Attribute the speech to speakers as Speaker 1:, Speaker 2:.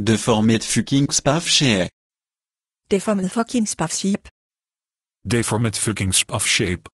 Speaker 1: De format fucking spafshape.
Speaker 2: De format fucking spafshape.
Speaker 1: De format fucking spafshape.